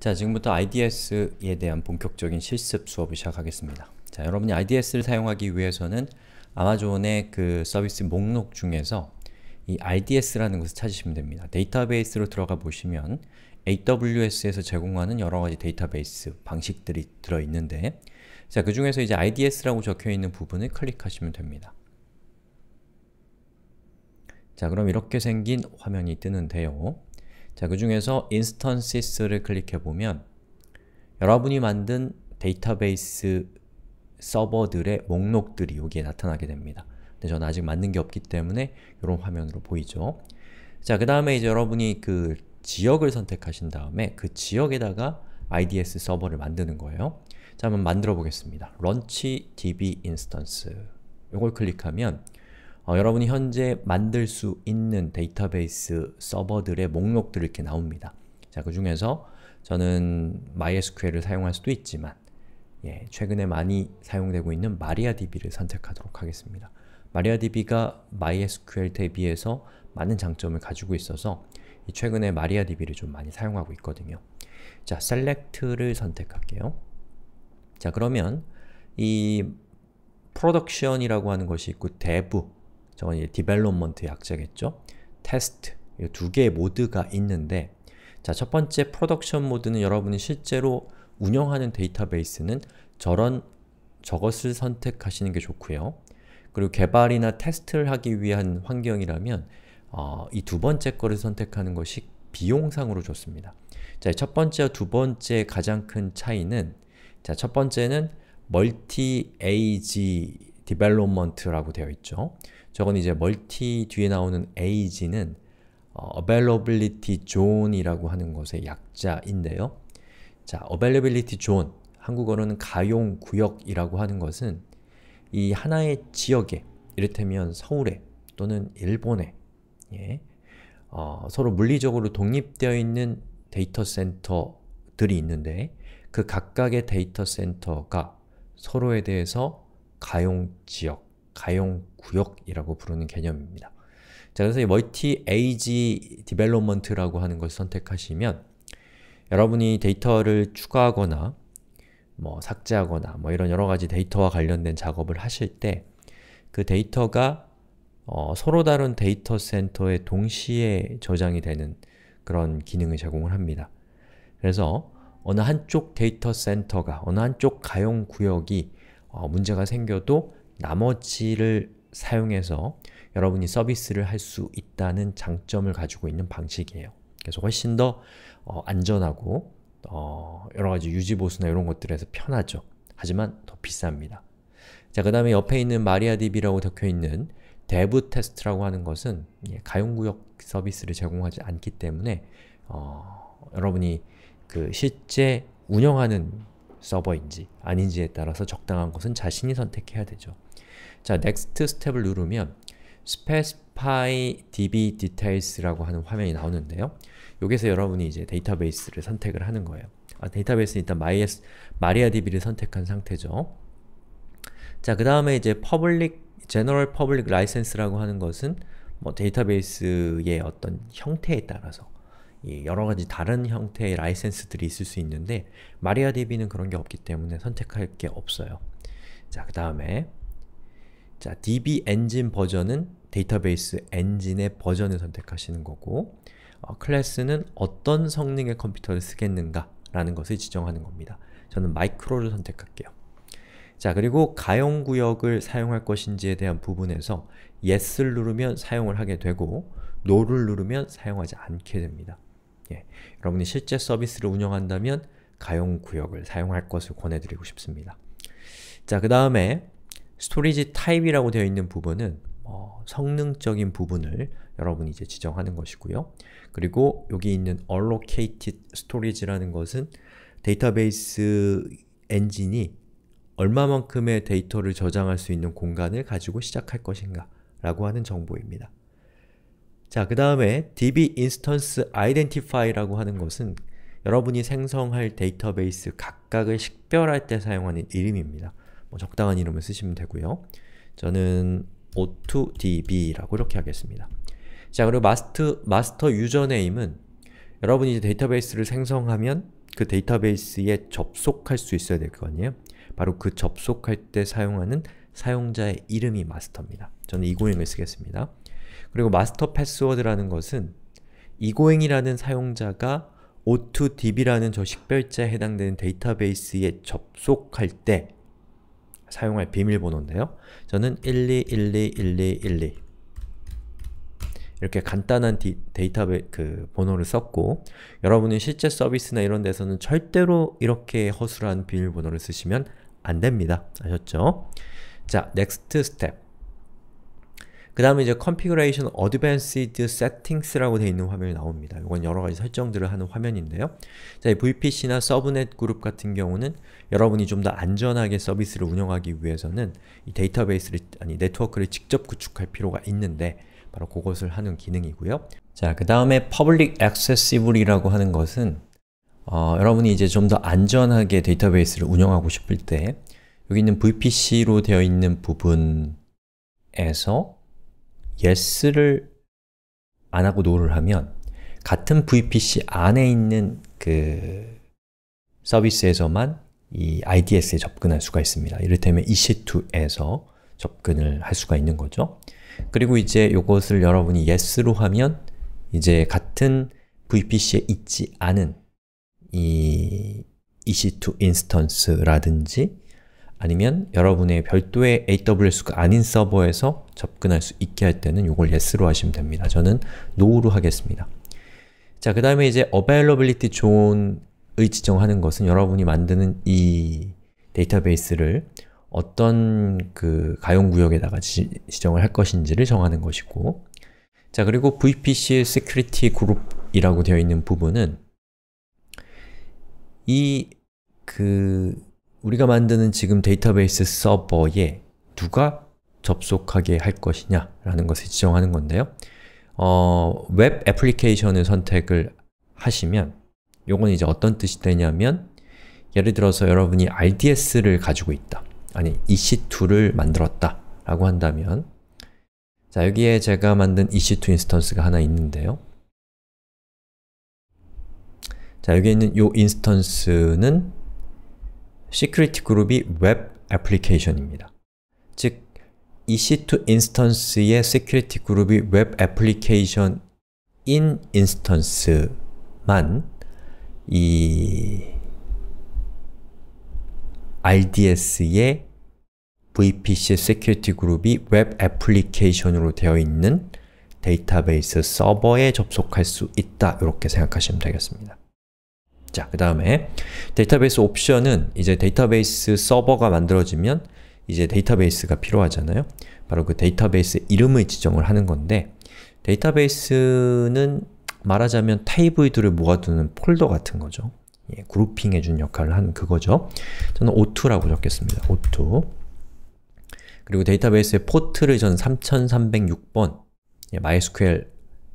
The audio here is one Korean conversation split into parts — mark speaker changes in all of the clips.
Speaker 1: 자, 지금부터 IDS에 대한 본격적인 실습 수업을 시작하겠습니다. 자, 여러분이 IDS를 사용하기 위해서는 아마존의 그 서비스 목록 중에서 이 IDS라는 것을 찾으시면 됩니다. 데이터베이스로 들어가 보시면 AWS에서 제공하는 여러가지 데이터베이스 방식들이 들어있는데 자, 그 중에서 이제 IDS라고 적혀있는 부분을 클릭하시면 됩니다. 자, 그럼 이렇게 생긴 화면이 뜨는데요. 자, 그 중에서 instances를 클릭해보면 여러분이 만든 데이터베이스 서버들의 목록들이 여기에 나타나게 됩니다. 근데 저는 아직 만든 게 없기 때문에 이런 화면으로 보이죠. 자, 그 다음에 이제 여러분이 그 지역을 선택하신 다음에 그 지역에다가 IDS 서버를 만드는 거예요. 자, 한번 만들어 보겠습니다. launchdb instance 이걸 클릭하면 어, 여러분이 현재 만들 수 있는 데이터베이스 서버들의 목록들이 이렇게 나옵니다. 자, 그 중에서 저는 MySQL을 사용할 수도 있지만 예, 최근에 많이 사용되고 있는 MariaDB를 선택하도록 하겠습니다. MariaDB가 MySQL 대비해서 많은 장점을 가지고 있어서 최근에 MariaDB를 좀 많이 사용하고 있거든요. 자, select를 선택할게요. 자, 그러면 이 production이라고 하는 것이 있고 대부 저건 이제 디벨롭먼트 약자겠죠? 테스트 두 개의 모드가 있는데 자, 첫 번째 프로덕션 모드는 여러분이 실제로 운영하는 데이터베이스는 저런 저것을 선택하시는 게 좋고요. 그리고 개발이나 테스트를 하기 위한 환경이라면 어, 이 두 번째 거를 선택하는 것이 비용상으로 좋습니다. 자, 첫 번째와 두번째 가장 큰 차이는 자, 첫 번째는 멀티 에이지 development라고 되어 있죠. 저건 이제 멀티 뒤에 나오는 age는 어, availability zone이라고 하는 것의 약자인데요. 자, availability zone, 한국어로는 가용 구역이라고 하는 것은 이 하나의 지역에, 이를테면 서울에 또는 일본에 예, 어, 서로 물리적으로 독립되어 있는 데이터 센터들이 있는데 그 각각의 데이터 센터가 서로에 대해서 가용지역, 가용구역이라고 부르는 개념입니다. 자, 그래서 이 멀티 에이지 디벨롭먼트라고 하는 것을 선택하시면 여러분이 데이터를 추가하거나 뭐 삭제하거나 뭐 이런 여러가지 데이터와 관련된 작업을 하실 때 그 데이터가 어, 서로 다른 데이터 센터에 동시에 저장이 되는 그런 기능을 제공을 합니다. 그래서 어느 한쪽 데이터 센터가, 어느 한쪽 가용 구역이 어, 문제가 생겨도 나머지를 사용해서 여러분이 서비스를 할 수 있다는 장점을 가지고 있는 방식이에요. 그래서 훨씬 더 어, 안전하고 어, 여러가지 유지보수나 이런 것들에서 편하죠. 하지만 더 비쌉니다. 자, 그 다음에 옆에 있는 마리아DB라고 적혀있는 대부 테스트라고 하는 것은 예, 가용구역 서비스를 제공하지 않기 때문에 어, 여러분이 그 실제 운영하는 서버인지 아닌지에 따라서 적당한 것은 자신이 선택해야 되죠. 자, next 스텝을 누르면 specify db details라고 하는 화면이 나오는데요. 여기서 여러분이 이제 데이터베이스를 선택을 하는 거예요. 아, 데이터베이스는 일단 m y MariaDB를 선택한 상태죠. 자, 그 다음에 이제 public, general public license라고 하는 것은 뭐 데이터베이스의 어떤 형태에 따라서 여러 가지 다른 형태의 라이센스들이 있을 수 있는데 마리아DB는 그런 게 없기 때문에 선택할 게 없어요. 자, 그 다음에 자, DB 엔진 버전은 데이터베이스 엔진의 버전을 선택하시는 거고 어, 클래스는 어떤 성능의 컴퓨터를 쓰겠는가 라는 것을 지정하는 겁니다. 저는 마이크로를 선택할게요. 자, 그리고 가용 구역을 사용할 것인지에 대한 부분에서 yes를 누르면 사용을 하게 되고 no를 누르면 사용하지 않게 됩니다. 예, 여러분이 실제 서비스를 운영한다면 가용 구역을 사용할 것을 권해드리고 싶습니다. 자, 그 다음에 스토리지 타입이라고 되어 있는 부분은 어, 성능적인 부분을 여러분이 이제 지정하는 것이고요. 그리고 여기 있는 allocated storage라는 것은 데이터베이스 엔진이 얼마만큼의 데이터를 저장할 수 있는 공간을 가지고 시작할 것인가 라고 하는 정보입니다. 자, 그 다음에 db instance identify라고 하는 것은 여러분이 생성할 데이터베이스 각각을 식별할 때 사용하는 이름입니다. 뭐 적당한 이름을 쓰시면 되고요. 저는 o2db라고 이렇게 하겠습니다. 자, 그리고 마스터, 마스터 유저네임은 여러분이 이제 데이터베이스를 생성하면 그 데이터베이스에 접속할 수 있어야 될 거 아니에요? 바로 그 접속할 때 사용하는 사용자의 이름이 마스터입니다. 저는 이 고행을 쓰겠습니다. 그리고 마스터 패스워드라는 것은 이고잉이라는 사용자가 o2db라는 저 식별자에 해당되는 데이터베이스에 접속할 때 사용할 비밀번호인데요. 저는 12121212 이렇게 간단한 데이터베 이스그 번호를 썼고 여러분은 실제 서비스나 이런 데서는 절대로 이렇게 허술한 비밀번호를 쓰시면 안 됩니다. 아셨죠? 자, 넥스트 스텝. 그 다음에 이제 Configuration Advanced Settings라고 되어 있는 화면이 나옵니다. 이건 여러가지 설정들을 하는 화면인데요. 자, VPC나 서브넷 그룹 같은 경우는 여러분이 좀 더 안전하게 서비스를 운영하기 위해서는 이 데이터베이스를, 아니 네트워크를 직접 구축할 필요가 있는데 바로 그것을 하는 기능이고요. 자, 그 다음에 Public Accessible이라고 하는 것은 어, 여러분이 이제 좀 더 안전하게 데이터베이스를 운영하고 싶을 때 여기 있는 VPC로 되어 있는 부분에서 yes를 안 하고 no를 하면 같은 VPC 안에 있는 그 서비스에서만 이 IDS에 접근할 수가 있습니다. 이를테면 EC2에서 접근을 할 수가 있는 거죠. 그리고 이제 이것을 여러분이 yes로 하면 이제 같은 VPC에 있지 않은 이 EC2 인스턴스라든지 아니면 여러분의 별도의 AWS가 아닌 서버에서 접근할 수 있게 할 때는 이걸 yes로 하시면 됩니다. 저는 no로 하겠습니다. 자, 그 다음에 이제 availability zone을 지정하는 것은 여러분이 만드는 이 데이터베이스를 어떤 그 가용구역에다가 지, 정을할 것인지를 정하는 것이고 자, 그리고 VPC security group이라고 되어 있는 부분은 이그 우리가 만드는 지금 데이터베이스 서버에 누가 접속하게 할 것이냐 라는 것을 지정하는 건데요. 어, 웹 애플리케이션을 선택을 하시면 요건 이제 어떤 뜻이 되냐면 예를 들어서 여러분이 RDS를 가지고 있다. 아니, EC2를 만들었다 라고 한다면 자, 여기에 제가 만든 EC2 인스턴스가 하나 있는데요. 자, 여기 에 있는 요 인스턴스는 시크릿티 그룹이 웹 애플리케이션입니다. 즉, EC2 인스턴스의 시큐리 그룹이 웹 애플리케이션인 인스턴스만 이 RDS의 VPC 시큐리티 그룹이 웹 애플리케이션으로 되어 있는 데이터베이스 서버에 접속할 수 있다 이렇게 생각하시면 되겠습니다. 자, 그 다음에 데이터베이스 옵션은 이제 데이터베이스 서버가 만들어지면 이제 데이터베이스가 필요하잖아요. 바로 그 데이터베이스 이름을 지정을 하는 건데 데이터베이스는 말하자면 타입의들을 모아두는 폴더 같은 거죠. 예, 그룹핑 해준 역할을 하는 그거죠. 저는 O2라고 적겠습니다. O2 그리고 데이터베이스의 포트를 저는 3306번 예, MySQL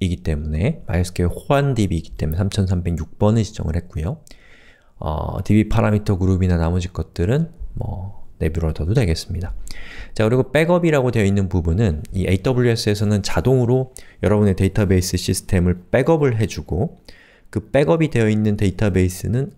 Speaker 1: 이기 때문에 MySQL 호환 DB이기 때문에 3306번을 지정을 했고요. 어, DB 파라미터 그룹이나 나머지 것들은 뭐 내비로 둬도 되겠습니다. 자, 그리고 백업이라고 되어 있는 부분은 이 AWS에서는 자동으로 여러분의 데이터베이스 시스템을 백업을 해주고 그 백업이 되어 있는 데이터베이스는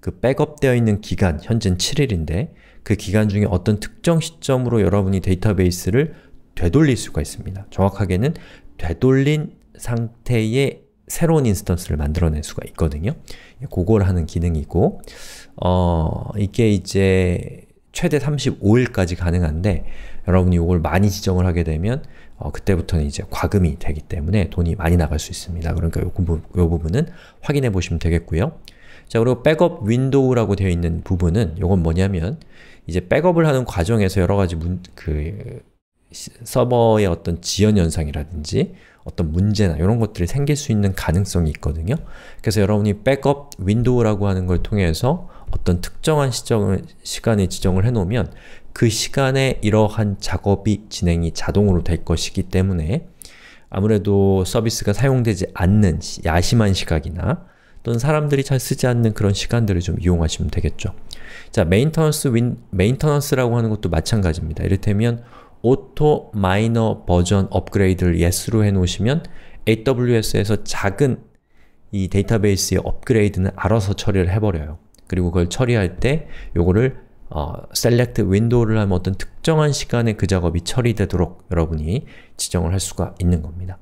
Speaker 1: 그 백업되어 있는 기간, 현재는 7일인데 그 기간 중에 어떤 특정 시점으로 여러분이 데이터베이스를 되돌릴 수가 있습니다. 정확하게는 되돌린 상태의 새로운 인스턴스를 만들어낼 수가 있거든요. 그걸 하는 기능이고 어, 이게 이제 최대 35일까지 가능한데 여러분이 이걸 많이 지정을 하게 되면 어, 그때부터는 이제 과금이 되기 때문에 돈이 많이 나갈 수 있습니다. 그러니까 요, 요 부분은 확인해 보시면 되겠고요. 자 그리고 백업 윈도우라고 되어 있는 부분은 이건 뭐냐면 이제 백업을 하는 과정에서 여러 가지 문, 그 서버의 어떤 지연 현상이라든지 어떤 문제나 이런 것들이 생길 수 있는 가능성이 있거든요. 그래서 여러분이 백업 윈도우라고 하는 걸 통해서 어떤 특정한 시정을, 시간에 지정을 해놓으면 그 시간에 이러한 작업이 진행이 자동으로 될 것이기 때문에 아무래도 서비스가 사용되지 않는 야심한 시각이나 또는 사람들이 잘 쓰지 않는 그런 시간들을 좀 이용하시면 되겠죠. 자, 메인터넌스 윈, 메인터넌스라고 하는 것도 마찬가지입니다. 이를테면 오토 마이너 버전 업그레이드를 yes로 해놓으시면 AWS에서 작은 이 데이터베이스의 업그레이드는 알아서 처리를 해버려요. 그리고 그걸 처리할 때 요거를 어, select 윈도우를 하면 어떤 특정한 시간에 그 작업이 처리되도록 여러분이 지정을 할 수가 있는 겁니다.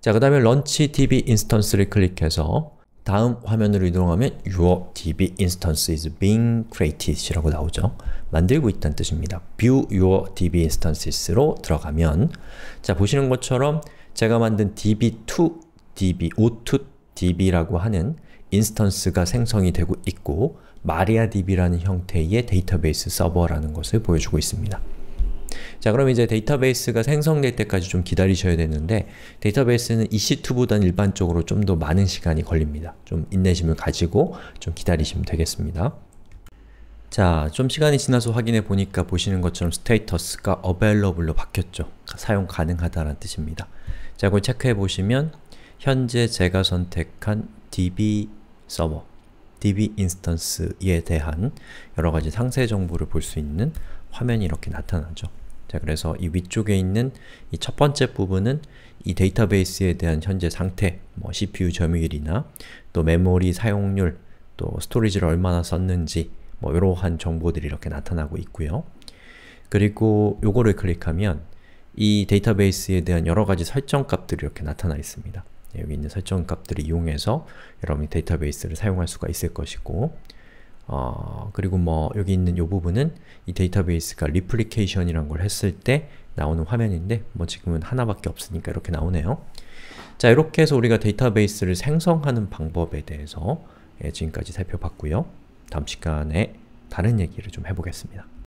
Speaker 1: 자, 그 다음에 launch db 인스턴스를 클릭해서 다음 화면으로 이동하면 your db instance is being created 라고 나오죠. 만들고 있다는 뜻입니다. view your db instances로 들어가면 자, 보시는 것처럼 제가 만든 db2, db2 db라고 하는 인스턴스가 생성이 되고 있고 마리아DB라는 형태의 데이터베이스 서버라는 것을 보여주고 있습니다. 자 그럼 이제 데이터베이스가 생성될 때까지 좀 기다리셔야 되는데 데이터베이스는 EC2보다는 일반적으로 좀 더 많은 시간이 걸립니다. 좀 인내심을 가지고 좀 기다리시면 되겠습니다. 자, 좀 시간이 지나서 확인해 보니까 보시는 것처럼 스테이터스가 available로 바뀌었죠. 사용 가능하다는 뜻입니다. 자, 그걸 체크해 보시면 현재 제가 선택한 db 서버, db 인스턴스에 대한 여러 가지 상세 정보를 볼 수 있는 화면이 이렇게 나타나죠. 자, 그래서 이 위쪽에 있는 이 첫 번째 부분은 이 데이터베이스에 대한 현재 상태, 뭐 CPU 점유율이나 또 메모리 사용률, 또 스토리지를 얼마나 썼는지 뭐 이러한 정보들이 이렇게 나타나고 있고요. 그리고 요거를 클릭하면 이 데이터베이스에 대한 여러가지 설정값들이 이렇게 나타나 있습니다. 여기 있는 설정값들을 이용해서 여러분이 데이터베이스를 사용할 수가 있을 것이고 어, 그리고 뭐 여기 있는 이 부분은 이 데이터베이스가 리플리케이션이란 걸 했을 때 나오는 화면인데 뭐 지금은 하나밖에 없으니까 이렇게 나오네요. 자 이렇게 해서 우리가 데이터베이스를 생성하는 방법에 대해서 예, 지금까지 살펴봤고요. 다음 시간에 다른 얘기를 좀 해보겠습니다.